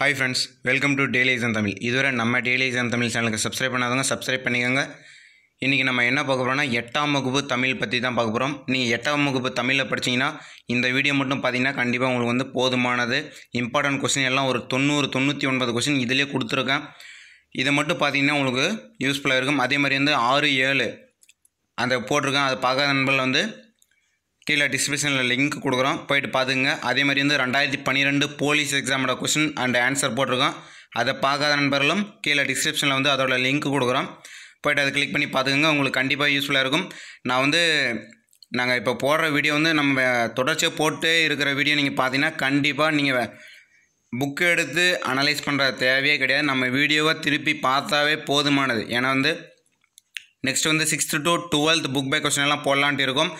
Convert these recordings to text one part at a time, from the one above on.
hi friends welcome to daily exam Tamil இதுவரை நம்ம daily exam Tamil சேனலுக்கு சப்ஸ்கிரைப் பண்ணாதவங்க சப்ஸ்கிரைப் பண்ணிக்கோங்க இன்றைக்கி நம்ம என்ன பார்க்க போகிறோம்னா எட்டாம் வகுப்பு தமிழ் பற்றி தான் பார்க்க போகிறோம் நீங்கள் எட்டாம் வகுப்பு தமிழில் படிச்சிங்கன்னா இந்த வீடியோ மட்டும் பார்த்தீங்கன்னா கண்டிப்பாக உங்களுக்கு வந்து போதுமானது இம்பார்ட்டன்ட் கொஸ்டின் எல்லாம் ஒரு தொண்ணூறு தொண்ணூற்றி ஒன்பது கொஸ்டின் இதிலே கொடுத்துருக்கேன் இதை மட்டும் பார்த்தீங்கன்னா உங்களுக்கு யூஸ்ஃபுல்லாக இருக்கும் அதே மாதிரி வந்து ஆறு ஏழு அந்த போட்டிருக்கேன் அதை பார்க்காத நண்பர்கள் வந்து கீழே டிஸ்கிரிப்ஷனில் லிங்க் கொடுக்குறோம் போயிட்டு பார்த்துங்க அதே மாதிரி வந்து ரெண்டாயிரத்தி பன்னிரெண்டு போலீஸ் எக்ஸாமோட கொஷின் அண்ட் ஆன்சர் போட்டிருக்கோம் அதை பார்க்காத நண்பர்களும் கீழே டிஸ்கிரிப்ஷனில் வந்து அதோட லிங்க் கொடுக்குறோம் போய்ட்டு அதை கிளிக் பண்ணி பார்த்துக்கோங்க உங்களுக்கு கண்டிப்பாக யூஸ்ஃபுல்லாக இருக்கும் நான் வந்து நாங்கள் இப்போ போடுற வீடியோ வந்து நம்ம தொடர்ச்சியாக போட்டு இருக்கிற வீடியோ நீங்கள் பார்த்தீங்கன்னா கண்டிப்பாக நீங்கள் புக்கு எடுத்து அனலைஸ் பண்ணுற தேவையே கிடையாது நம்ம வீடியோவை திருப்பி பார்த்தாவே போதுமானது ஏன்னா வந்து நெக்ஸ்ட் வந்து sixth to twelfth book by question எல்லாம் போடலான்ட்டு இருக்கும்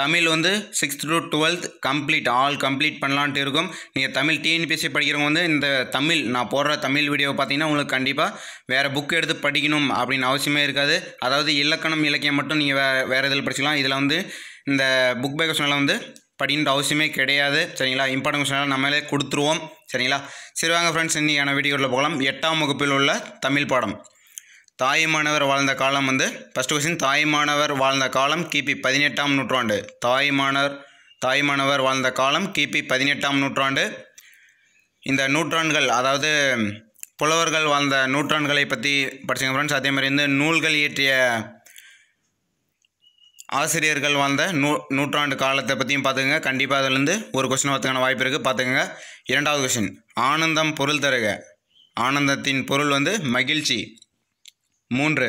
தமிழ் வந்து sixth to twelfth complete all complete பண்ணலான்ட்டு இருக்கும் நீங்கள் தமிழ் டிஎன்பிஎஸ்சி படிக்கிறவங்க வந்து இந்த தமிழ் நான் போடுற தமிழ் வீடியோவை பார்த்தீங்கன்னா உங்களுக்கு கண்டிப்பாக வேறு புக் எடுத்து படிக்கணும் அப்படின்னு அவசியமே இருக்காது அதாவது இலக்கணம் இலக்கியம் மட்டும் நீங்கள் வே வேறு இதில் படிச்சிக்கலாம் இதில் வந்து இந்த புக் பை கொஸ்டினில் வந்து படின்ற அவசியமே கிடையாது சரிங்களா இம்பார்ட்டன் கொஸ்டினாக நம்மளே கொடுத்துருவோம் சரிங்களா சரி வாங்க ஃப்ரெண்ட்ஸ் இன்னைக்கான வீடியோவில் போகலாம் எட்டாம் வகுப்பில் உள்ள தமிழ் பாடம் தாய்மானவர் வாழ்ந்த காலம் வந்து ஃபஸ்ட்டு கொஸ்டின் தாய்மானவர் வாழ்ந்த காலம் கிபி பதினெட்டாம் நூற்றாண்டு தாயுமானவர் தாய்மானவர் வாழ்ந்த காலம் கிபி பதினெட்டாம் நூற்றாண்டு இந்த நூற்றாண்டுகள் அதாவது புலவர்கள் வாழ்ந்த நூற்றாண்டுகளை பற்றி படிச்சுங்க ஃப்ரெண்ட்ஸ் அதே மாதிரி வந்து நூல்கள் இயற்றிய ஆசிரியர்கள் வாழ்ந்த நூ நூற்றாண்டு காலத்தை பற்றியும் பார்த்துக்கங்க கண்டிப்பாக அதுலேருந்து ஒரு கொஸ்டின் வரத்துக்கான வாய்ப்பு இருக்குது பார்த்துக்கங்க இரண்டாவது கொஸ்டின் ஆனந்தம் பொருள் தருக ஆனந்தத்தின் பொருள் வந்து மகிழ்ச்சி மூன்று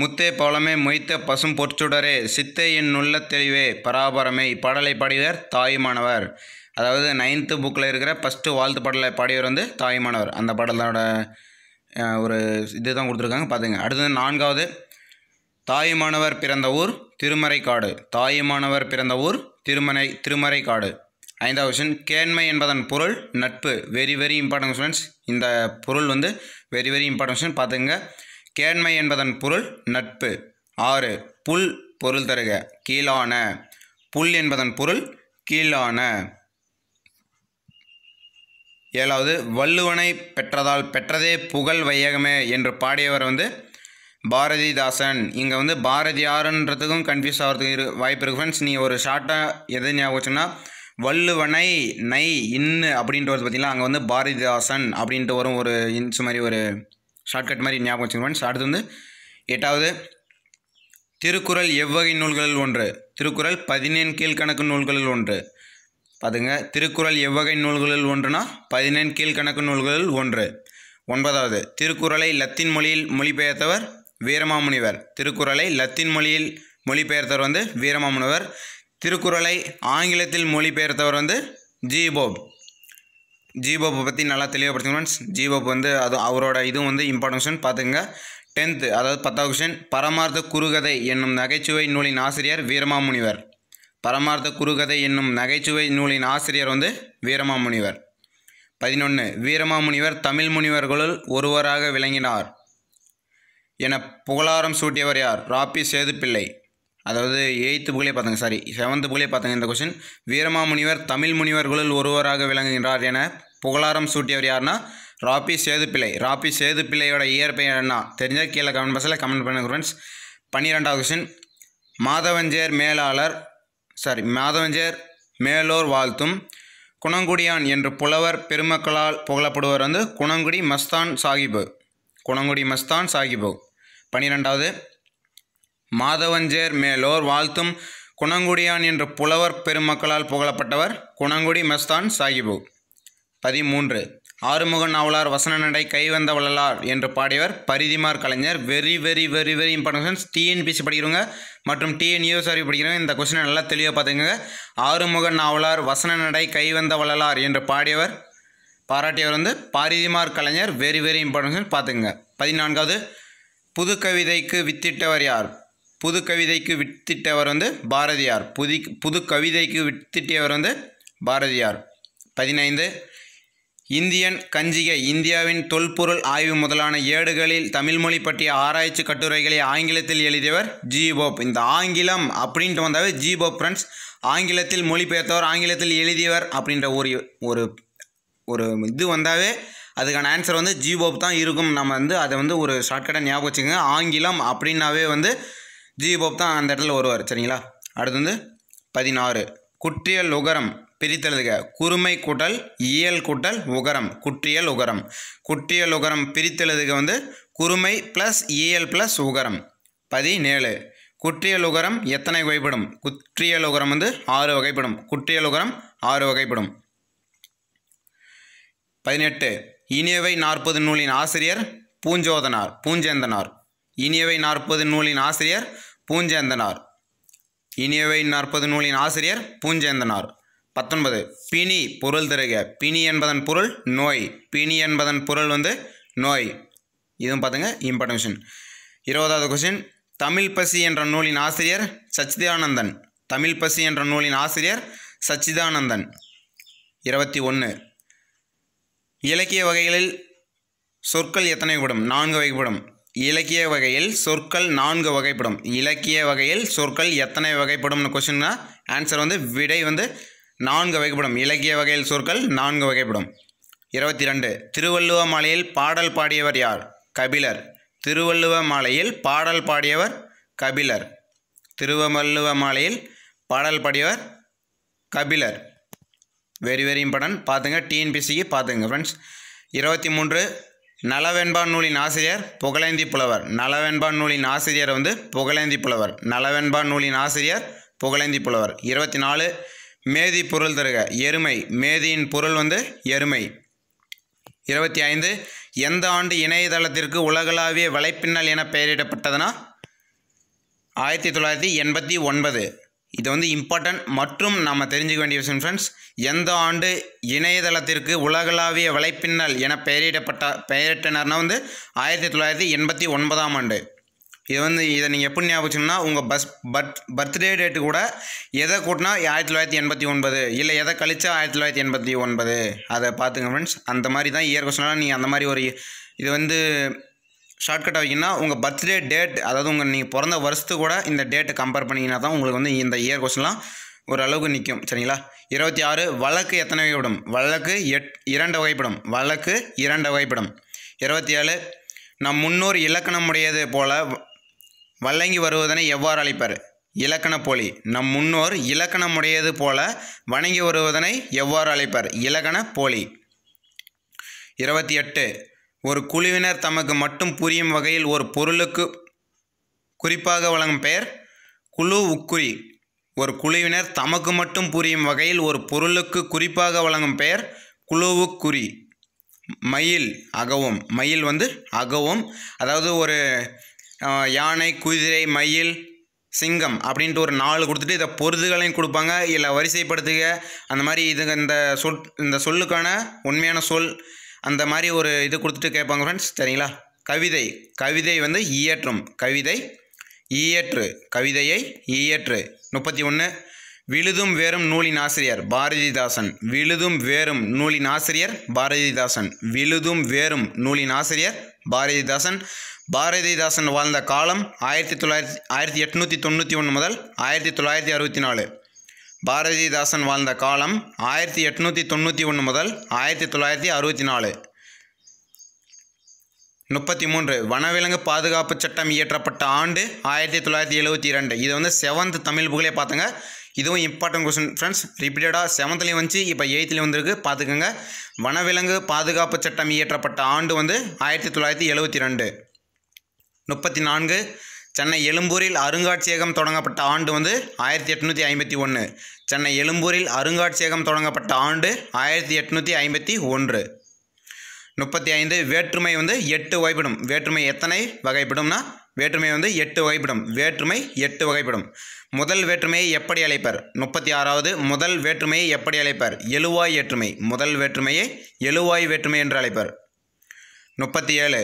முத்தே பாலமே மொய்த்த பசும் பொற்சுடரே சித்தே என் உள்ள தெளிவே பராபரமே இப்பாடலை பாடியவர் தாயுமானவர் அதாவது நைன்த்து புக்கில் இருக்கிற ஃபஸ்ட்டு வாழ்த்து பாடலை பாடியவர் வந்து தாயுமானவர் அந்த பாடலோட ஒரு இது தான் கொடுத்துருக்காங்க பார்த்துங்க அடுத்தது நான்காவது தாயுமானவர் பிறந்த ஊர் திருமறைக்காடு தாயுமானவர் பிறந்த ஊர் திருமனை திருமறைக்காடு ஐந்தாவது கொஸ்டின் கேண்மை என்பதன் பொருள் நட்பு வெரி வெரி இம்பார்ட்டன்ட் ஸ்டூடெண்ட்ஸ் இந்த பொருள் வந்து வெரி வெரி இம்பார்ட்டன்ட் பார்த்துங்க கேண்மை என்பதன் பொருள் நட்பு ஆறு புல் பொருள் தருக கீழான புல் என்பதன் பொருள் கீழான ஏழாவது வள்ளுவனை பெற்றதால் பெற்றதே புகழ் வையகமே என்று பாடியவர் வந்து பாரதிதாசன் இங்கே வந்து பாரதியாருன்றதுக்கும் கன்ஃபியூஸ் ஆகிறதுக்கு இரு வாய்ப்பு இருக்கு ஃப்ரெண்ட்ஸ் நீ ஒரு ஷார்ட்டாக எது ஞாபகம் வச்சுன்னா வள்ளுவனை நை இன்னு அப்படின்ட்டு வருது பார்த்தீங்களா அங்கே வந்து பாரதிதாசன் அப்படின்ட்டு வரும் ஒரு இன்ஸ் மாதிரி ஒரு ஷார்ட்கட் மாதிரி ஞாபகம் வச்சுங்க ஃப்ரெண்ட்ஸ் அடுத்து வந்து எட்டாவது திருக்குறள் எவ்வகை நூல்களில் ஒன்று திருக்குறள் பதினேழு கீழ்கணக்கு நூல்களில் ஒன்று பார்த்துங்க திருக்குறள் எவ்வகை நூல்களில் ஒன்றுனா பதினேழு கீழ்கணக்கு நூல்களில் ஒன்று ஒன்பதாவது திருக்குறளை லத்தீன் மொழியில் மொழிபெயர்த்தவர் வீரமாமுனிவர் திருக்குறளை லத்தீன் மொழியில் மொழிபெயர்த்தவர் வந்து வீரமாமுனிவர் திருக்குறளை ஆங்கிலத்தில் மொழிபெயர்த்தவர் வந்து ஜி போப் ஜீபோப்பை பற்றி நல்லா தெளிவுபடுத்துங்க ஃப்ரெண்ட்ஸ் வந்து அது அவரோட இதுவும் வந்து இம்பார்ட்டன்ஸ் பார்த்துங்க டென்த்து அதாவது பத்தாவது கொஷின் பரமார்த்த குறுகதை என்னும் நகைச்சுவை நூலின் ஆசிரியர் வீரமாமுனிவர் பரமார்த்த குறுகதை என்னும் நகைச்சுவை நூலின் ஆசிரியர் வந்து வீரமாமுனிவர் பதினொன்று வீரமாமுனிவர் தமிழ் முனிவர்களுள் ஒருவராக விளங்கினார் என புகழாரம் சூட்டியவர் யார் ராபி சேதுப்பிள்ளை அதாவது எயித்து புகழே பார்த்தங்க சாரி செவன்த்து புகழே பார்த்தங்க இந்த கொஷின் வீரமா முனிவர் தமிழ் முனிவர்களுள் ஒருவராக விளங்குகின்றார் என புகழாரம் சூட்டியவர் யாருன்னா ராபி சேதுப்பிள்ளை ராபி சேதுப்பிள்ளையோட இயற்பெயர் என்ன தெரிஞ்சால் கீழே கமெண்ட் பாக்ஸில் கமெண்ட் பண்ணுங்க ஃப்ரெண்ட்ஸ் பன்னிரெண்டாவது கொஷின் மாதவஞ்சேர் மேலாளர் சாரி மாதவஞ்சேர் மேலோர் வாழ்த்தும் குணங்குடியான் என்று புலவர் பெருமக்களால் புகழப்படுவர் வந்து குணங்குடி மஸ்தான் சாகிபு குணங்குடி மஸ்தான் சாகிபு பன்னிரெண்டாவது மாதவஞ்சேர் மேலோர் வாழ்த்தும் குணங்குடியான் என்ற புலவர் பெருமக்களால் புகழப்பட்டவர் குணங்குடி மஸ்தான் சாஹிபு பதிமூன்று ஆறுமுகன் நாவலார் வசன நடை கைவந்த வள்ளலார் என்று பாடியவர் Parithimar Kalaignar very very very very importance TNPSC படிக்கிறவங்க மற்றும் டிஎன் டிஎன்யூஎஸ் அறிவு படிக்கிறவங்க இந்த கொஸ்டினை நல்லா தெளிவாக பார்த்துக்கோங்க ஆறுமுகன் நாவலார் வசன நடை கைவந்த வள்ளலார் என்று பாடியவர் பாராட்டியவர் வந்து Parithimar Kalaignar very very importance பார்த்துங்க பதினான்காவது புது கவிதைக்கு வித்திட்டவர் யார் புது கவிதைக்கு வித்திட்டவர் வந்து பாரதியார் புதி புது கவிதைக்கு வித்திட்டியவர் வந்து பாரதியார் பதினைந்து இந்தியன் கஞ்சிகை இந்தியாவின் தொல்பொருள் ஆய்வு முதலான ஏடுகளில் தமிழ்மொழி பற்றிய ஆராய்ச்சி கட்டுரைகளை ஆங்கிலத்தில் எழுதியவர் போப் இந்த ஆங்கிலம் அப்படின்ட்டு வந்தாவே ஜிபோப் ஃப்ரெண்ட்ஸ் ஆங்கிலத்தில் மொழிபெயர்த்தவர் ஆங்கிலத்தில் எழுதியவர் அப்படின்ற ஒரு ஒரு ஒரு இது வந்தாவே அதுக்கான ஆன்சர் வந்து போப் தான் இருக்கும் நம்ம வந்து அதை வந்து ஒரு ஷார்ட்கட்டாக ஞாபகம் வச்சுக்கோங்க ஆங்கிலம் அப்படின்னாவே வந்து ஜிபோப் தான் அந்த இடத்துல வருவார் சரிங்களா அடுத்து வந்து பதினாறு குற்றியல் உகரம் பிரித்தெழுதுக குறுமை கூட்டல் இயல் கூட்டல் உகரம் குற்றியல் உகரம் குற்றியல் உகரம் பிரித்தெழுதுக வந்து குறுமை ப்ளஸ் இயல் ப்ளஸ் உகரம் பதினேழு குற்றியல் உகரம் எத்தனை வகைப்படும் குற்றியல் உகரம் வந்து ஆறு வகைப்படும் குற்றியல் உகரம் ஆறு வகைப்படும் பதினெட்டு இனியவை நாற்பது நூலின் ஆசிரியர் பூஞ்சோதனார் பூஞ்சேந்தனார் இனியவை நாற்பது நூலின் ஆசிரியர் பூஞ்சேந்தனார் இனியவை நாற்பது நூலின் ஆசிரியர் பூஞ்சேந்தனார் பத்தொன்பது பிணி பொருள் தருக பிணி என்பதன் பொருள் நோய் பிணி என்பதன் பொருள் வந்து நோய் இதுவும் பார்த்துங்க இம்பார்ட்டன் கொஷின் இருபதாவது கொஷின் தமிழ் பசி என்ற நூலின் ஆசிரியர் சச்சிதானந்தன் தமிழ் பசி என்ற நூலின் ஆசிரியர் சச்சிதானந்தன் இருபத்தி ஒன்று இலக்கிய வகைகளில் சொற்கள் எத்தனை விடும் நான்கு வகைப்படும் இலக்கிய வகையில் சொற்கள் நான்கு வகைப்படும் இலக்கிய வகையில் சொற்கள் எத்தனை வகைப்படும்னு கொஸ்டின்னா ஆன்சர் வந்து விடை வந்து நான்கு வகைப்படும் இலக்கிய வகையில் சொற்கள் நான்கு வகைப்படும் இருபத்தி ரெண்டு திருவள்ளுவ மாலையில் பாடல் பாடியவர் யார் கபிலர் திருவள்ளுவ மாலையில் பாடல் பாடியவர் கபிலர் திருவள்ளுவ மாலையில் பாடல் பாடியவர் கபிலர் வெரி வெரி இம்பார்ட்டன்ட் பார்த்துங்க டிஎன்பிசிக்கு பார்த்துங்க ஃப்ரெண்ட்ஸ் இருபத்தி மூன்று நலவெண்பான் நூலின் ஆசிரியர் புகழேந்தி புலவர் நலவெண்பான் நூலின் ஆசிரியர் வந்து புகழேந்தி புலவர் நலவெண்பான் நூலின் ஆசிரியர் புகழேந்தி புலவர் இருபத்தி நாலு மேதி பொருள் தருக எருமை மேதியின் பொருள் வந்து எருமை இருபத்தி ஐந்து எந்த ஆண்டு இணையதளத்திற்கு உலகளாவிய வலைப்பின்னல் என பெயரிடப்பட்டதுன்னா ஆயிரத்தி தொள்ளாயிரத்தி எண்பத்தி ஒன்பது இது வந்து இம்பார்ட்டன்ட் மற்றும் நாம் தெரிஞ்சுக்க வேண்டிய விஷயம் ஃப்ரெண்ட்ஸ் எந்த ஆண்டு இணையதளத்திற்கு உலகளாவிய வலைப்பின்னல் என பெயரிடப்பட்ட பெயரிட்டனர்னா வந்து ஆயிரத்தி தொள்ளாயிரத்தி எண்பத்தி ஒன்பதாம் ஆண்டு இது வந்து இதை நீங்கள் எப்படி ஞாபகம்னா உங்கள் பஸ் பர்த் பர்த்டே டேட்டு கூட எதை கூட்டினா ஆயிரத்தி தொள்ளாயிரத்தி எண்பத்தி ஒன்பது இல்லை எதை கழிச்சா ஆயிரத்தி தொள்ளாயிரத்தி எண்பத்தி ஒன்பது அதை பார்த்துங்க ஃப்ரெண்ட்ஸ் அந்த மாதிரி தான் இயர் கொஸ்டினால நீங்கள் அந்த மாதிரி ஒரு இது வந்து ஷார்ட்கட்டாக வைக்கணும்னா உங்கள் பர்த்டே டேட் அதாவது உங்கள் நீங்கள் பிறந்த வருஷத்து கூட இந்த டேட்டை கம்பேர் பண்ணிங்கன்னா தான் உங்களுக்கு வந்து இந்த இயர் கொஸ்டின்லாம் ஓரளவுக்கு நிற்கும் சரிங்களா இருபத்தி ஆறு வழக்கு எத்தனை வகைப்படும் வழக்கு எட் இரண்டு வகைப்படும் வழக்கு இரண்டு வகைப்படும் இருபத்தி ஏழு நம் முன்னோர் இலக்கணமுடையது போல் வழங்கி வருவதனை எவ்வாறு அழைப்பார் இலக்கண போலி நம் முன்னோர் இலக்கணமுடையது போல வணங்கி வருவதனை எவ்வாறு அழைப்பார் இலக்கண போலி இருபத்தி எட்டு ஒரு குழுவினர் தமக்கு மட்டும் புரியும் வகையில் ஒரு பொருளுக்கு குறிப்பாக வழங்கும் பெயர் குழு உக்குறி ஒரு குழுவினர் தமக்கு மட்டும் புரியும் வகையில் ஒரு பொருளுக்கு குறிப்பாக வழங்கும் பெயர் குழுவுக்குறி மயில் அகவும் மயில் வந்து அகவும் அதாவது ஒரு யானை குதிரை மயில் சிங்கம் அப்படின்ட்டு ஒரு நாலு கொடுத்துட்டு இதை பொருதுகளையும் கொடுப்பாங்க இல்லை வரிசைப்படுத்துக அந்த மாதிரி இது இந்த சொல் இந்த சொல்லுக்கான உண்மையான சொல் அந்த மாதிரி ஒரு இது கொடுத்துட்டு கேட்பாங்க ஃப்ரெண்ட்ஸ் சரிங்களா கவிதை கவிதை வந்து இயற்றும் கவிதை இயற்று கவிதையை இயற்று முப்பத்தி ஒன்று விழுதும் வேறும் நூலின் ஆசிரியர் பாரதிதாசன் விழுதும் வேறும் நூலின் ஆசிரியர் பாரதிதாசன் விழுதும் வேறும் நூலின் ஆசிரியர் பாரதிதாசன் பாரதிதாசன் வாழ்ந்த காலம் ஆயிரத்தி தொள்ளாயிரத்தி ஆயிரத்தி எட்நூற்றி தொண்ணூற்றி ஒன்று முதல் ஆயிரத்தி தொள்ளாயிரத்தி அறுபத்தி நாலு பாரதிதாசன் வாழ்ந்த காலம் ஆயிரத்தி எட்நூற்றி தொண்ணூற்றி ஒன்று முதல் ஆயிரத்தி தொள்ளாயிரத்தி அறுபத்தி நாலு முப்பத்தி மூன்று வனவிலங்கு பாதுகாப்பு சட்டம் இயற்றப்பட்ட ஆண்டு ஆயிரத்தி தொள்ளாயிரத்தி எழுபத்தி ரெண்டு இது வந்து செவன்த் தமிழ் புகழே பார்த்துங்க இதுவும் இம்பார்ட்டன்ட் கொஸ்டின் ஃப்ரெண்ட்ஸ் ரிப்பீட்டடாக செவன்த்லேயும் வந்துச்சு இப்போ எயித்துலேயும் வந்திருக்கு பார்த்துக்கோங்க வனவிலங்கு பாதுகாப்பு சட்டம் இயற்றப்பட்ட ஆண்டு வந்து ஆயிரத்தி தொள்ளாயிரத்தி எழுபத்தி ரெண்டு முப்பத்தி நான்கு சென்னை எழும்பூரில் அருங்காட்சியகம் தொடங்கப்பட்ட ஆண்டு வந்து ஆயிரத்தி எட்நூற்றி ஐம்பத்தி ஒன்று சென்னை எழும்பூரில் அருங்காட்சியகம் தொடங்கப்பட்ட ஆண்டு ஆயிரத்தி எட்நூற்றி ஐம்பத்தி ஒன்று முப்பத்தி ஐந்து வேற்றுமை வந்து எட்டு வகைப்படும் வேற்றுமை எத்தனை வகைப்படும்னா வேற்றுமை வந்து எட்டு வகைப்படும் வேற்றுமை எட்டு வகைப்படும் முதல் வேற்றுமையை எப்படி அழைப்பர் முப்பத்தி ஆறாவது முதல் வேற்றுமையை எப்படி அழைப்பர் எழுவாய் வேற்றுமை முதல் வேற்றுமையை எழுவாய் வேற்றுமை என்று அழைப்பர் முப்பத்தி ஏழு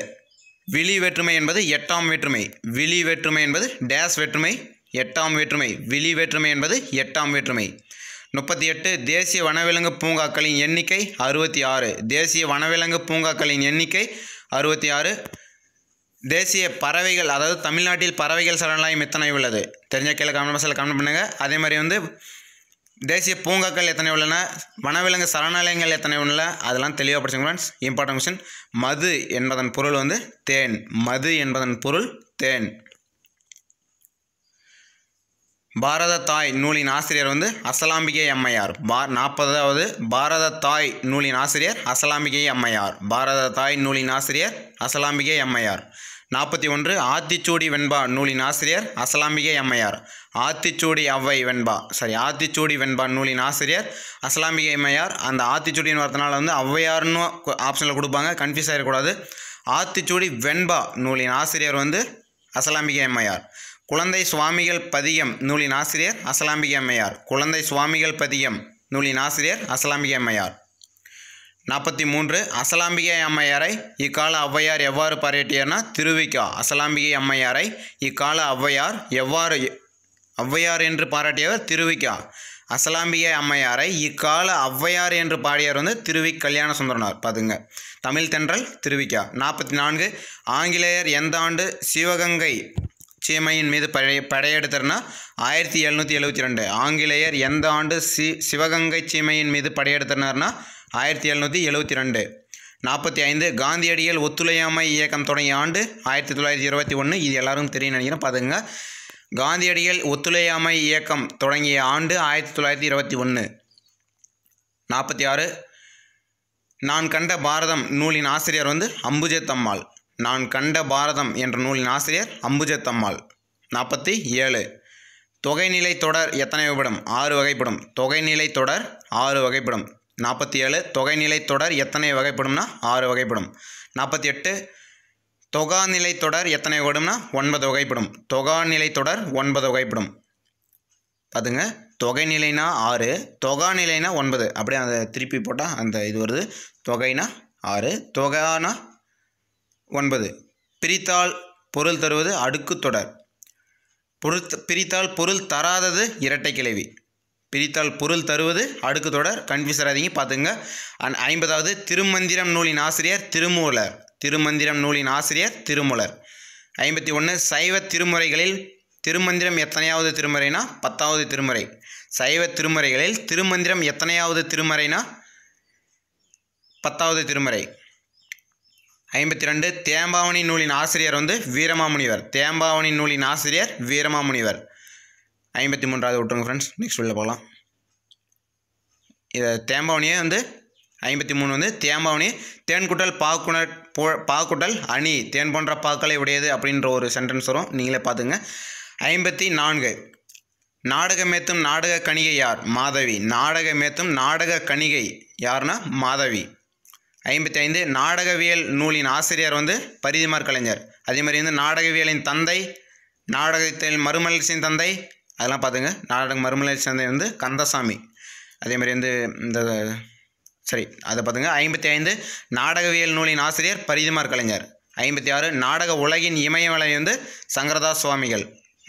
விழி வேற்றுமை என்பது எட்டாம் வேற்றுமை விழி வேற்றுமை என்பது டேஸ் வேற்றுமை எட்டாம் வேற்றுமை விழி வேற்றுமை என்பது எட்டாம் வேற்றுமை முப்பத்தி எட்டு தேசிய வனவிலங்கு பூங்காக்களின் எண்ணிக்கை அறுபத்தி ஆறு தேசிய வனவிலங்கு பூங்காக்களின் எண்ணிக்கை அறுபத்தி ஆறு தேசிய பறவைகள் அதாவது தமிழ்நாட்டில் பறவைகள் சரணாலயம் எத்தனை உள்ளது தெரிஞ்ச கேள்வி கமெண்ட் பாக்ஸில் கமெண்ட் பண்ணுங்கள் அதே மாதிரி வந்து தேசிய பூங்காக்கள் எத்தனை உள்ளன வனவிலங்கு சரணாலயங்கள் எத்தனை உள்ளன அதெல்லாம் தெளிவாக படிச்சுங்க ஃப்ரெண்ட்ஸ் கொஷின் மது என்பதன் பொருள் வந்து தேன் மது என்பதன் பொருள் தேன் பாரத தாய் நூலின் ஆசிரியர் வந்து அசலாம்பிகை அம்மையார் பா நாற்பதாவது பாரத தாய் நூலின் ஆசிரியர் அசலாம்பிகை அம்மையார் பாரத தாய் நூலின் ஆசிரியர் அசலாம்பிகை அம்மையார் நாற்பத்தி ஒன்று ஆத்திச்சூடி வெண்பா நூலின் ஆசிரியர் அசலாம்பிகை அம்மையார் ஆத்திச்சூடி அவ்வை வெண்பா சாரி ஆத்திச்சூடி வெண்பா நூலின் ஆசிரியர் அசலாம்பிகை அம்மையார் அந்த ஆத்திச்சூடின்னு வரதுனால வந்து அவ்வையார்னு ஆப்ஷனில் கொடுப்பாங்க கன்ஃபியூஸ் ஆகிடக்கூடாது ஆத்திச்சூடி வெண்பா நூலின் ஆசிரியர் வந்து அசலாம்பிகை அம்மையார் குழந்தை சுவாமிகள் பதியம் நூலின் ஆசிரியர் அசலாம்பிகை அம்மையார் குழந்தை சுவாமிகள் பதியம் நூலின் ஆசிரியர் அசலாம்பிகை அம்மையார் நாற்பத்தி மூன்று அசலாம்பிகை அம்மையாரை இக்கால ஔவையார் எவ்வாறு பாராட்டியார்னா திருவிக்கா அசலாம்பிகை அம்மையாரை இக்கால ஔவையார் எவ்வாறு ஔவையார் என்று பாராட்டியவர் திருவிக்கா அசலாம்பிகை அம்மையாரை இக்கால ஔவையார் என்று பாடியவர் வந்து திருவி கல்யாண சுந்தரனார் பாதுங்க தமிழ் தென்றல் திருவிக்கா நாற்பத்தி நான்கு ஆங்கிலேயர் எந்த ஆண்டு சிவகங்கை சீமையின் மீது பழைய படையெடுத்தர்னா ஆயிரத்தி எழுநூற்றி எழுபத்தி ரெண்டு ஆங்கிலேயர் எந்த ஆண்டு சி சிவகங்கை சீமையின் மீது படையெடுத்தனர்னா ஆயிரத்தி எழுநூற்றி எழுபத்தி ரெண்டு நாற்பத்தி ஐந்து காந்தியடிகள் ஒத்துழையாமை இயக்கம் தொடங்கிய ஆண்டு ஆயிரத்தி தொள்ளாயிரத்தி இருபத்தி ஒன்று இது எல்லாரும் தெரியும் நினைக்கிறேன் பார்த்துங்க காந்தியடிகள் ஒத்துழையாமை இயக்கம் தொடங்கிய ஆண்டு ஆயிரத்தி தொள்ளாயிரத்தி இருபத்தி ஒன்று நாற்பத்தி ஆறு நான் கண்ட பாரதம் நூலின் ஆசிரியர் வந்து அம்புஜத்தம்மாள் நான் கண்ட பாரதம் என்ற நூலின் ஆசிரியர் அம்புஜத்தம்மாள் நாற்பத்தி ஏழு தொகைநிலை தொடர் எத்தனை வகைப்படும் ஆறு வகைப்படும் தொகைநிலை தொடர் ஆறு வகைப்படும் நாற்பத்தி ஏழு தொகைநிலை தொடர் எத்தனை வகைப்படும்னா ஆறு வகைப்படும் நாற்பத்தி எட்டு தொகாநிலை தொடர் எத்தனை வகைப்படும்னா ஒன்பது வகைப்படும் தொகாநிலை தொடர் ஒன்பது வகைப்படும் அதுங்க தொகைநிலைனா ஆறு தொகாநிலைனா ஒன்பது அப்படியே அந்த திருப்பி போட்டால் அந்த இது வருது தொகைனா ஆறு தொகானா ஒன்பது பிரித்தால் பொருள் தருவது அடுக்கு தொடர் பொருள் பிரித்தால் பொருள் தராதது இரட்டை கிழவி பிரித்தால் பொருள் தருவது அடுக்கு தொடர் கன்ஃபியூஸ் ஆகாதீங்க பார்த்துங்க அண்ட் ஐம்பதாவது திருமந்திரம் நூலின் ஆசிரியர் திருமூலர் திருமந்திரம் நூலின் ஆசிரியர் திருமூலர் ஐம்பத்தி ஒன்று சைவ திருமுறைகளில் திருமந்திரம் எத்தனையாவது திருமுறைனா பத்தாவது திருமுறை சைவ திருமுறைகளில் திருமந்திரம் எத்தனையாவது திருமுறைனா பத்தாவது திருமுறை ஐம்பத்தி ரெண்டு தேம்பாவணி நூலின் ஆசிரியர் வந்து வீரமாமுனிவர் தேம்பாவணி நூலின் ஆசிரியர் வீரமாமுனிவர் ஐம்பத்தி மூன்றாவது விட்டுருங்க ஃப்ரெண்ட்ஸ் நெக்ஸ்ட் உள்ள போகலாம் இதை தேம்பாவணியே வந்து ஐம்பத்தி மூணு வந்து தேம்பாவணி தேன்குட்டல் பாக்குணர் போ பாக்குட்டல் அணி தேன் போன்ற பாக்களை உடையது அப்படின்ற ஒரு சென்டென்ஸ் வரும் நீங்களே பார்த்துங்க ஐம்பத்தி நான்கு நாடகமேத்தும் நாடக கணிகை யார் மாதவி நாடகமேத்தும் நாடக கணிகை யார்னா மாதவி ஐம்பத்தி ஐந்து நாடகவியல் நூலின் ஆசிரியர் வந்து பரிதிமார் கலைஞர் அதே மாதிரி வந்து நாடகவியலின் தந்தை நாடகத்தில் மறுமலர்ச்சியின் தந்தை அதெல்லாம் பார்த்துங்க நாடக மறுமலர்ச்சி தந்தை வந்து கந்தசாமி அதே மாதிரி வந்து இந்த சரி அதை பார்த்துங்க ஐம்பத்தி ஐந்து நாடகவியல் நூலின் ஆசிரியர் பரிதிமார் கலைஞர் ஐம்பத்தி ஆறு நாடக உலகின் இமயமலை வந்து சங்கரதாஸ் சுவாமிகள்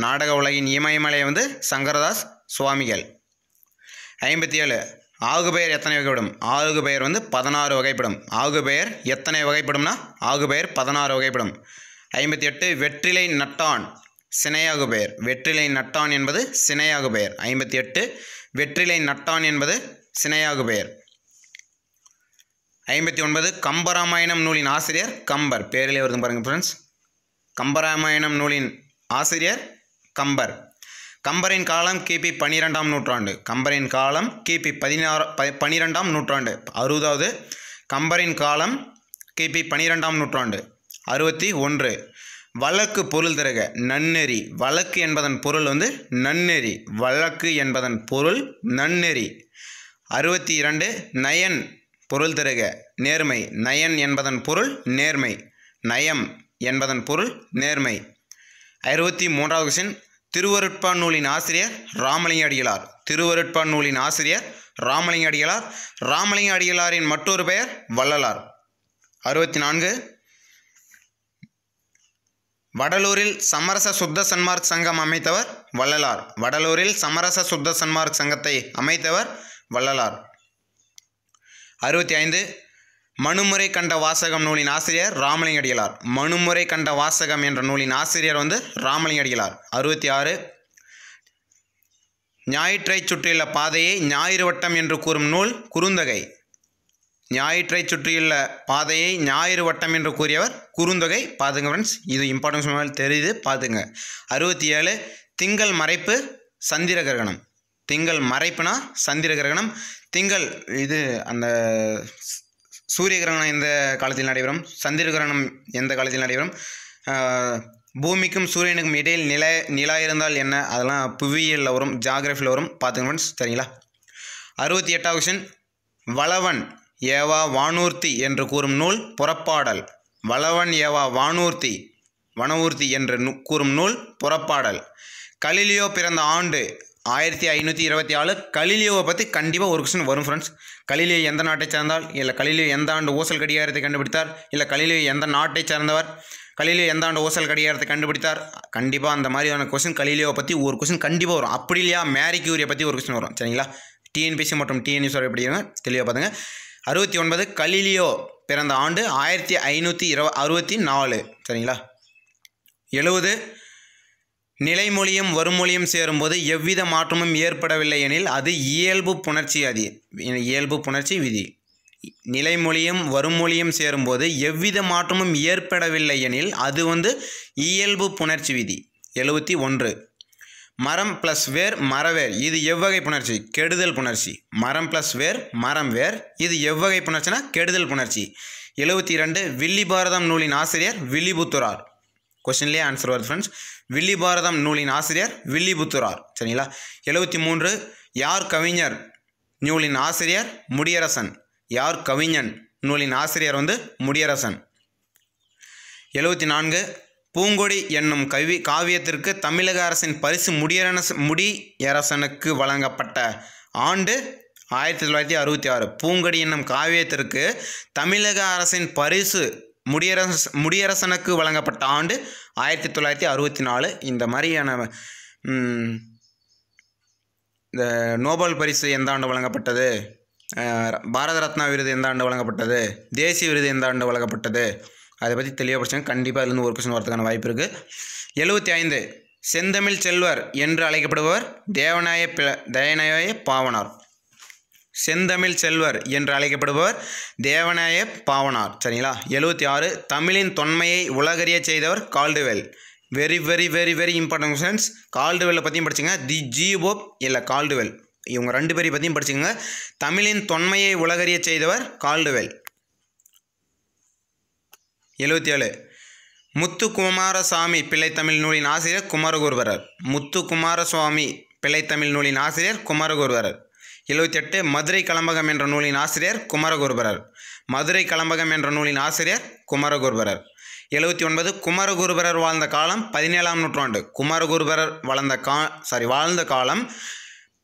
நாடக உலகின் இமயமலை வந்து சங்கரதாஸ் சுவாமிகள் ஐம்பத்தி ஏழு ஆகு பெயர் எத்தனை வகைப்படும் ஆகு பெயர் வந்து பதினாறு வகைப்படும் ஆகு பெயர் எத்தனை வகைப்படும்னா ஆகு பெயர் பதினாறு வகைப்படும் ஐம்பத்தி எட்டு வெற்றிலை நட்டான் சினையாகு பெயர் வெற்றிலை நட்டான் என்பது சினையாகு பெயர் ஐம்பத்தி எட்டு வெற்றிலை நட்டான் என்பது சினையாகு பெயர் ஐம்பத்தி ஒன்பது கம்பராமாயணம் நூலின் ஆசிரியர் கம்பர் பேரிலே வருது பாருங்கள் ஃப்ரெண்ட்ஸ் கம்பராமாயணம் நூலின் ஆசிரியர் கம்பர் கம்பரின் காலம் கிபி பன்னிரெண்டாம் நூற்றாண்டு கம்பரின் காலம் கிபி பதினாறு ப பன்னிரெண்டாம் நூற்றாண்டு அறுபதாவது கம்பரின் காலம் கிபி பன்னிரெண்டாம் நூற்றாண்டு அறுபத்தி ஒன்று வழக்கு பொருள் திறக நன்னெறி வழக்கு என்பதன் பொருள் வந்து நன்னெறி வழக்கு என்பதன் பொருள் நன்னெறி அறுபத்தி இரண்டு நயன் பொருள் திறக நேர்மை நயன் என்பதன் பொருள் நேர்மை நயம் என்பதன் பொருள் நேர்மை அறுபத்தி மூன்றாவது கொஷின் திருவருட்பா நூலின் ஆசிரியர் ராமலிங்க அடிகளார் திருவருட்பா நூலின் ஆசிரியர் ராமலிங்க அடிகளார் ராமலிங்க அடிகளாரின் மற்றொரு பெயர் வள்ளலார் அறுபத்தி நான்கு வடலூரில் சமரச சுத்த சன்மார்க் சங்கம் அமைத்தவர் வள்ளலார் வடலூரில் சமரச சுத்த சன்மார்க் சங்கத்தை அமைத்தவர் வள்ளலார் அறுபத்தி ஐந்து மனுமுறை கண்ட வாசகம் நூலின் ஆசிரியர் ராமலிங்கடிகளார் மனுமுறை கண்ட வாசகம் என்ற நூலின் ஆசிரியர் வந்து ராமலிங்கடிகளார் அறுபத்தி ஆறு ஞாயிற்றை சுற்றியுள்ள பாதையை ஞாயிறு வட்டம் என்று கூறும் நூல் குறுந்தகை ஞாயிற்றை சுற்றியுள்ள பாதையை ஞாயிறு வட்டம் என்று கூறியவர் குறுந்தொகை பாதுங்க ஃப்ரெண்ட்ஸ் இது இம்பார்ட்டன்ஸ் தெரியுது பாதுங்க அறுபத்தி ஏழு திங்கள் மறைப்பு சந்திர கிரகணம் திங்கள் மறைப்புனா சந்திர கிரகணம் திங்கள் இது அந்த சூரிய கிரகணம் எந்த காலத்தில் நடைபெறும் சந்திர கிரகணம் எந்த காலத்தில் நடைபெறும் பூமிக்கும் சூரியனுக்கும் இடையில் நில நிலா இருந்தால் என்ன அதெல்லாம் புவியியலில் வரும் ஜாகிரபியில் வரும் பார்த்துங்க ஃப்ரெண்ட்ஸ் சரிங்களா அறுபத்தி எட்டாவது கொஷின் வளவன் ஏவா வானூர்த்தி என்று கூறும் நூல் புறப்பாடல் வளவன் ஏவா வானூர்த்தி வனவூர்த்தி என்று கூறும் நூல் புறப்பாடல் கலிலியோ பிறந்த ஆண்டு ஆயிரத்தி ஐநூற்றி இருபத்தி ஆறு கலிலியோவை பற்றி கண்டிப்பாக ஒரு கொஸ்டின் வரும் ஃப்ரெண்ட்ஸ் கலிலியோ எந்த நாட்டை சேர்ந்தால் இல்லை கலிலியோ எந்த ஆண்டு ஓசல் கடிகாரத்தை கண்டுபிடித்தார் இல்லை கலிலியோ எந்த நாட்டை சேர்ந்தவர் கலிலியோ எந்த ஆண்டு ஓசல் கடிகாரத்தை கண்டுபிடித்தார் கண்டிப்பாக அந்த மாதிரியான கொஸ்டின் கலிலியோவை பற்றி ஒரு கொஸ்டின் கண்டிப்பாக வரும் அப்படி இல்லையா மேரி கியூரியை பற்றி ஒரு கொஸ்டின் வரும் சரிங்களா டிஎன்பிசி மற்றும் டிஎன்யூஸோட எப்படி தெளிவாக பார்த்துங்க அறுபத்தி ஒன்பது கலிலியோ பிறந்த ஆண்டு ஆயிரத்தி ஐநூற்றி இருவ அறுபத்தி நாலு சரிங்களா எழுபது நிலைமொழியும் வருமொழியும் சேரும்போது எவ்வித மாற்றமும் ஏற்படவில்லை எனில் அது இயல்பு புணர்ச்சி அது இயல்பு புணர்ச்சி விதி நிலைமொழியும் வறுமொழியும் சேரும்போது எவ்வித மாற்றமும் ஏற்படவில்லை எனில் அது வந்து இயல்பு புணர்ச்சி விதி எழுபத்தி ஒன்று மரம் ப்ளஸ் வேர் மரவேர் இது எவ்வகை புணர்ச்சி கெடுதல் புணர்ச்சி மரம் ப்ளஸ் வேர் மரம் வேர் இது எவ்வகை புணர்ச்சினா கெடுதல் புணர்ச்சி எழுபத்தி இரண்டு வில்லி பாரதம் நூலின் ஆசிரியர் வில்லிபுத்துரார் கொஸ்டின்லேயே ஆன்சர் வருது ஃப்ரெண்ட்ஸ் வில்லிபாரதம் நூலின் ஆசிரியர் வில்லிபுத்துரார் சரிங்களா எழுபத்தி மூன்று யார் கவிஞர் நூலின் ஆசிரியர் முடியரசன் யார் கவிஞன் நூலின் ஆசிரியர் வந்து முடியரசன் எழுபத்தி நான்கு பூங்கொடி என்னும் கவி காவியத்திற்கு தமிழக அரசின் பரிசு முடியரச முடியரசனுக்கு வழங்கப்பட்ட ஆண்டு ஆயிரத்தி தொள்ளாயிரத்தி அறுபத்தி ஆறு பூங்கொடி என்னும் காவியத்திற்கு தமிழக அரசின் பரிசு முடியரச முடியரசனுக்கு வழங்கப்பட்ட ஆண்டு ஆயிரத்தி தொள்ளாயிரத்தி அறுபத்தி நாலு இந்த மாதிரியான இந்த நோபல் பரிசு எந்த ஆண்டு வழங்கப்பட்டது பாரத ரத்னா விருது எந்த ஆண்டு வழங்கப்பட்டது தேசிய விருது எந்த ஆண்டு வழங்கப்பட்டது அதை பற்றி தெளிவாக படிச்சாங்க கண்டிப்பாக அதுலேருந்து ஒரு கொஸ்டின் வரதுக்கான வாய்ப்பு இருக்குது எழுபத்தி ஐந்து செந்தமிழ் செல்வர் என்று அழைக்கப்படுபவர் தேவநாய பிள தயநாய பாவனார் செந்தமிழ் செல்வர் என்று அழைக்கப்படுபவர் தேவநாய பாவனார் சரிங்களா எழுபத்தி ஆறு தமிழின் தொன்மையை உலகறிய செய்தவர் Caldwell very very very very important questions கால்டுவெல்லை பற்றியும் படிச்சுங்க தி ஜிபோப் இல்லை கால்டுவெல் இவங்க ரெண்டு பேரையும் பற்றியும் படிச்சுங்க தமிழின் தொன்மையை உலகறிய செய்தவர் கால்டுவெல் எழுபத்தி ஏழு முத்துக்குமாரசாமி பிள்ளைத்தமிழ் நூலின் ஆசிரியர் குமரகுருவரர் முத்துக்குமாரசுவாமி பிள்ளைத்தமிழ் நூலின் ஆசிரியர் குமரகுருவரர் எட்டு மதுரை கலம்பகம் என்ற நூலின் ஆசிரியர் குமரகுருபரர் மதுரை கலம்பகம் என்ற நூலின் ஆசிரியர் குமரகுருபரர் எழுபத்தி ஒன்பது குமரகுருபரர் வாழ்ந்த காலம் பதினேழாம் நூற்றாண்டு குமரகுருபரர் வளர்ந்த கா சாரி வாழ்ந்த காலம்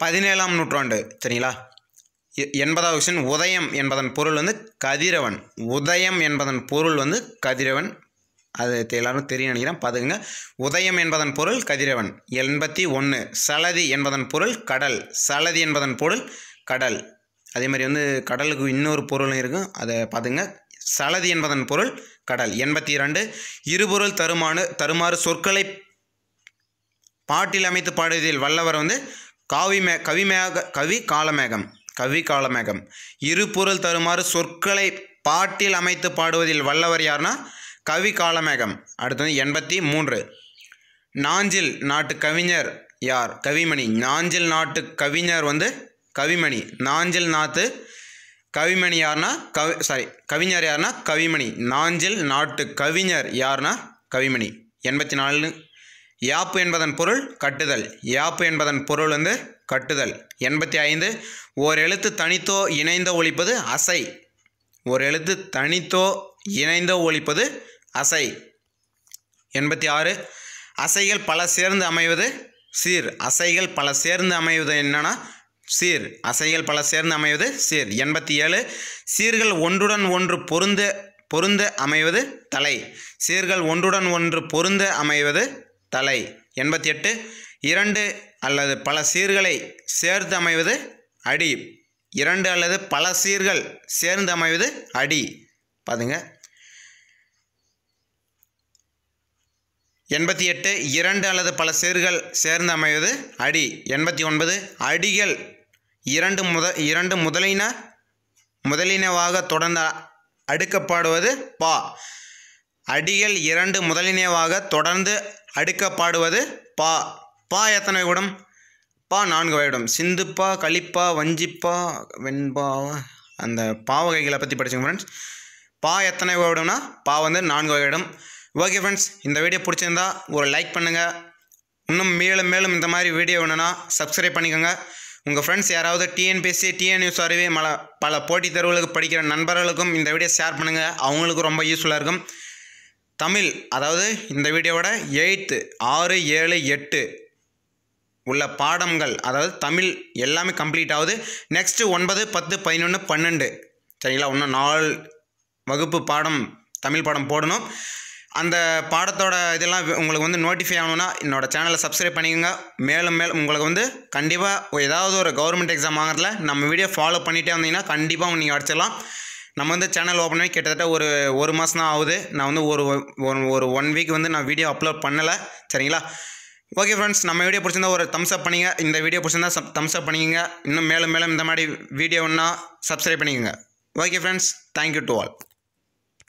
பதினேழாம் நூற்றாண்டு சரிங்களா எண்பதாவது விஷயம் உதயம் என்பதன் பொருள் வந்து கதிரவன் உதயம் என்பதன் பொருள் வந்து கதிரவன் அது எல்லாரும் தெரியும் நினைக்கிறேன் பாதுங்க உதயம் என்பதன் பொருள் கதிரவன் எண்பத்தி ஒன்று சலதி என்பதன் பொருள் கடல் சலதி என்பதன் பொருள் கடல் அதே மாதிரி வந்து கடலுக்கு இன்னொரு பொருளும் இருக்கும் அதை பார்த்துங்க சலதி என்பதன் பொருள் கடல் எண்பத்தி இரண்டு இருபொருள் தருமானு தருமாறு சொற்களை பாட்டில் அமைத்து பாடுவதில் வல்லவர் வந்து காவி மே கவிமேக கவி காலமேகம் கவி காலமேகம் இருபொருள் தருமாறு சொற்களை பாட்டில் அமைத்து பாடுவதில் வல்லவர் யார்னா கவி காலமேகம் அடுத்தது எண்பத்தி மூன்று நாஞ்சில் நாட்டு கவிஞர் யார் கவிமணி நாஞ்சில் நாட்டு கவிஞர் வந்து கவிமணி நாஞ்சில் நாத்து கவிமணி யார்னா கவி சாரி கவிஞர் யார்னா கவிமணி நாஞ்சில் நாட்டு கவிஞர் யார்னா கவிமணி எண்பத்தி நாலு யாப்பு என்பதன் பொருள் கட்டுதல் யாப்பு என்பதன் பொருள் வந்து கட்டுதல் எண்பத்தி ஐந்து ஓர் எழுத்து தனித்தோ இணைந்தோ ஒழிப்பது அசை ஒரு எழுத்து தனித்தோ இணைந்தோ ஒழிப்பது அசை எண்பத்தி ஆறு அசைகள் பல சேர்ந்து அமைவது சீர் அசைகள் பல சேர்ந்து அமைவது என்னன்னா சீர் அசைகள் பல சேர்ந்து அமைவது சீர் எண்பத்தி ஏழு சீர்கள் ஒன்றுடன் ஒன்று பொருந்த பொருந்த அமைவது தலை சீர்கள் ஒன்றுடன் ஒன்று பொருந்த அமைவது தலை எண்பத்தி எட்டு இரண்டு அல்லது பல சீர்களை சேர்த்து அமைவது அடி இரண்டு அல்லது பல சீர்கள் சேர்ந்து அமைவது அடி பாதுங்க எண்பத்தி எட்டு இரண்டு அல்லது பல சேர்கள் சேர்ந்து அமைவது அடி எண்பத்தி ஒன்பது அடிகள் இரண்டு முத இரண்டு முதலின முதலினவாக தொடர்ந்து அடுக்கப்பாடுவது பா அடிகள் இரண்டு முதலினவாக தொடர்ந்து அடுக்கப்பாடுவது பா பா எத்தனை விடும் பா நான்கு வகையிடும் சிந்துப்பா களிப்பா வஞ்சிப்பா வெண்பா அந்த பாவகைகளை பற்றி படிச்சுங்க ஃப்ரெண்ட்ஸ் பா எத்தனை வகையிடும்னா பா வந்து நான்கு வகையிடும் ஓகே ஃப்ரெண்ட்ஸ் இந்த வீடியோ பிடிச்சிருந்தா ஒரு லைக் பண்ணுங்கள் இன்னும் மேலும் மேலும் இந்த மாதிரி வீடியோ வேணும்னா சப்ஸ்கிரைப் பண்ணிக்கோங்க உங்கள் ஃப்ரெண்ட்ஸ் யாராவது டிஎன்பிஎஸ்சி டிஎன்யூஸ் அறிவே மல பல போட்டித் தேர்வுகளுக்கு படிக்கிற நண்பர்களுக்கும் இந்த வீடியோ ஷேர் பண்ணுங்கள் அவங்களுக்கும் ரொம்ப யூஸ்ஃபுல்லாக இருக்கும் தமிழ் அதாவது இந்த வீடியோவோட எயித்து ஆறு ஏழு எட்டு உள்ள பாடங்கள் அதாவது தமிழ் எல்லாமே கம்ப்ளீட் ஆகுது நெக்ஸ்ட்டு ஒன்பது பத்து பதினொன்று பன்னெண்டு சரிங்களா இன்னும் நாலு வகுப்பு பாடம் தமிழ் பாடம் போடணும் அந்த பாடத்தோட இதெல்லாம் உங்களுக்கு வந்து நோட்டிஃபை ஆகணும்னா என்னோடய சேனலை சப்ஸ்கிரைப் பண்ணிக்கோங்க மேலும் மேலும் உங்களுக்கு வந்து கண்டிப்பாக ஏதாவது ஒரு கவர்மெண்ட் எக்ஸாம் வாங்குறதுல நம்ம வீடியோ ஃபாலோ பண்ணிகிட்டே வந்தீங்கன்னா கண்டிப்பாக நீங்கள் அடிச்சிடலாம் நம்ம வந்து சேனல் ஓப்பன் பண்ணி கிட்டத்தட்ட ஒரு ஒரு மாதம் தான் ஆகுது நான் வந்து ஒரு ஒரு ஒன் வீக் வந்து நான் வீடியோ அப்லோட் பண்ணலை சரிங்களா ஓகே ஃப்ரெண்ட்ஸ் நம்ம வீடியோ பிடிச்சிருந்தா ஒரு தம்ஸ் அப் பண்ணிங்க இந்த வீடியோ பிடிச்சிருந்தா தம்ஸ் அப் பண்ணிக்கங்க இன்னும் மேலும் மேலும் இந்த மாதிரி வீடியோன்னா சப்ஸ்கிரைப் பண்ணிக்கோங்க okay friends thank you to all